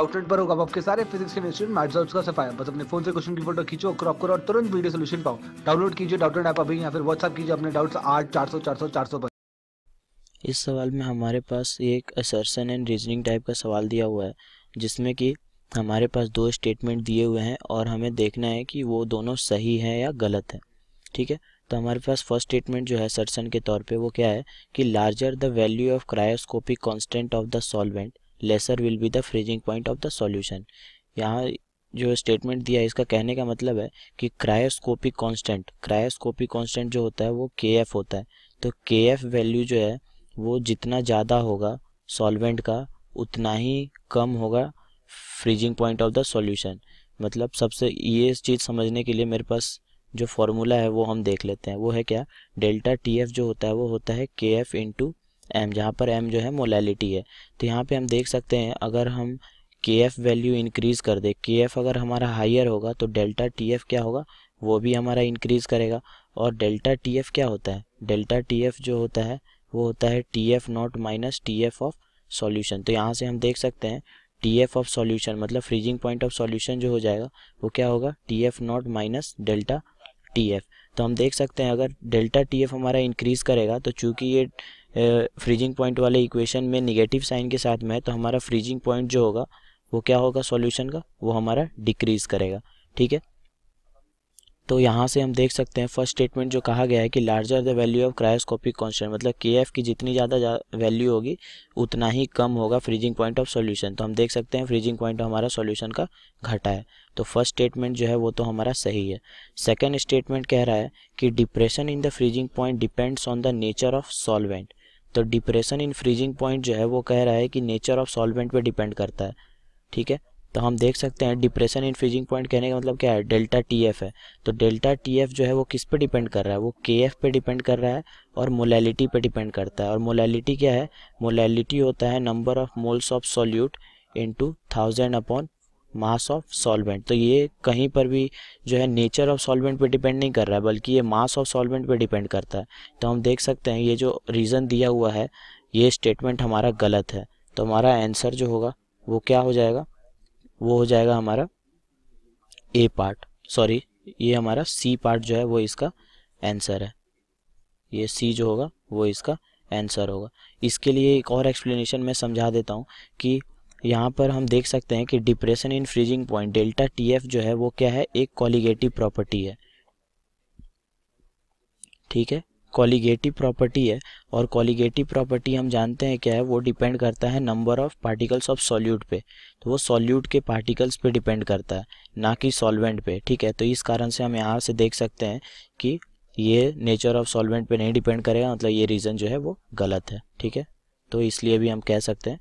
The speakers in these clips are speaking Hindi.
आउटलेट पर होगा आपके सारे फिजिक्स केमिस्ट्री मैथ्स और उसका सफाया बस अपने फोन से क्वेश्चन की फोटो खींचो क्रॉप करो और तुरंत वीडियो सोल्यूशन पाओ डाउनलोड कीजिए डाउटलेट ऐप अभी या फिर व्हाट्सअप कीजिए अपने डाउट्स आठ चार सौ चार सौ चार सौ पर इस सवाल में हमारे पास एक असर्सन एंड रीजनिंग टाइप का सवाल दिया हुआ है जिसमें कि हमारे पास दो स्टेटमेंट दिए हुए हैं और हमें देखना है कि वो दोनों सही है या गलत है ठीक है तो हमारे पास फर्स्ट स्टेटमेंट जो है सरसन के तौर पे वो क्या है कि larger the value of cryoscopic constant of the solvent lesser will be the freezing point of the solution यहाँ जो स्टेटमेंट दिया है इसका कहने का मतलब है कि क्रायोस्कोपिक कांस्टेंट क्रायोस्कोपिक कांस्टेंट जो होता है वो के एफ होता है तो के एफ वैल्यू जो है वो जितना ज़्यादा होगा सॉल्वेंट का उतना ही कम होगा freezing point of the solution मतलब सबसे ये चीज़ समझने के लिए मेरे पास जो फॉर्मूला है वो हम देख लेते हैं वो है क्या डेल्टा टी एफ जो होता है वो होता है के एफ इंटू एम जहाँ पर एम जो है मोलैलिटी है तो यहाँ पे हम देख सकते हैं अगर हम के एफ वैल्यू इंक्रीज़ कर दे के एफ अगर हमारा हायर होगा तो डेल्टा टी एफ क्या होगा वो भी हमारा इंक्रीज़ करेगा और डेल्टा टी एफ क्या होता है डेल्टा टी एफ जो होता है वो होता है T F not minus T F of solution तो यहाँ से हम देख सकते हैं टी एफ ऑफ सॉल्यूशन मतलब फ्रीजिंग पॉइंट ऑफ सॉल्यूशन जो हो जाएगा वो क्या होगा T F not minus delta T F तो हम देख सकते हैं अगर डेल्टा टी एफ हमारा इंक्रीज़ करेगा तो चूंकि ये फ्रीजिंग पॉइंट वाले इक्वेशन में निगेटिव साइन के साथ में है तो हमारा फ्रीजिंग पॉइंट जो होगा वो क्या होगा सॉल्यूशन का वो हमारा डिक्रीज़ करेगा ठीक है तो यहाँ से हम देख सकते हैं फर्स्ट स्टेटमेंट जो कहा गया है कि larger the value of cryoscopic constant मतलब के की जितनी ज़्यादा वैल्यू होगी उतना ही कम होगा फ्रीजिंग पॉइंट ऑफ सॉल्यूशन तो हम देख सकते हैं फ्रीजिंग पॉइंट हमारा सॉल्यूशन का घटा है तो फर्स्ट स्टेटमेंट जो है वो तो हमारा सही है सेकेंड स्टेटमेंट कह रहा है कि depression in the freezing point depends on the nature of solvent तो डिप्रेशन इन फ्रीजिंग पॉइंट जो है वो कह रहा है कि नेचर ऑफ सॉल्वेंट पे डिपेंड करता है ठीक है तो हम देख सकते हैं डिप्रेशन इन फ्रीजिंग पॉइंट कहने का मतलब क्या है डेल्टा टी एफ है तो डेल्टा टी एफ जो है वो किस पे डिपेंड कर रहा है वो के एफ पे डिपेंड कर रहा है और मोलैलिटी पे डिपेंड करता है और मोलैलिटी क्या है मोलैलिटी होता है number of moles of in into thousand upon mass of solvent तो ये कहीं पर भी जो है नेचर ऑफ सॉल्वेंट पे डिपेंड नहीं कर रहा है बल्कि ये मास ऑफ सॉल्वेंट पे डिपेंड करता है तो हम देख सकते हैं ये जो रीज़न दिया हुआ है ये स्टेटमेंट हमारा गलत है तो हमारा आंसर जो होगा वो क्या हो जाएगा वो हो जाएगा हमारा ए पार्ट सॉरी ये हमारा सी पार्ट जो है वो इसका आंसर है ये सी जो होगा वो इसका आंसर होगा इसके लिए एक और एक्सप्लेनेशन मैं समझा देता हूँ कि यहाँ पर हम देख सकते हैं कि depression in freezing point delta T F जो है वो क्या है एक कॉलीगेटिव प्रॉपर्टी है ठीक है कॉलीगेटिव प्रॉपर्टी है और कॉलीगेटिव प्रॉपर्टी हम जानते हैं क्या है वो डिपेंड करता है number of particles of solute पे तो वो सॉल्यूट के पार्टिकल्स पे डिपेंड करता है ना कि सॉल्वेंट पे ठीक है तो इस कारण से हम यहाँ से देख सकते हैं कि ये नेचर ऑफ सॉल्वेंट पे नहीं डिपेंड करेगा मतलब ये रीज़न जो है वो गलत है ठीक है तो इसलिए भी हम कह सकते हैं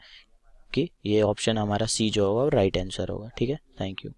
आपकी ये ऑप्शन हमारा सी जो होगा वो राइट आंसर होगा ठीक है थैंक यू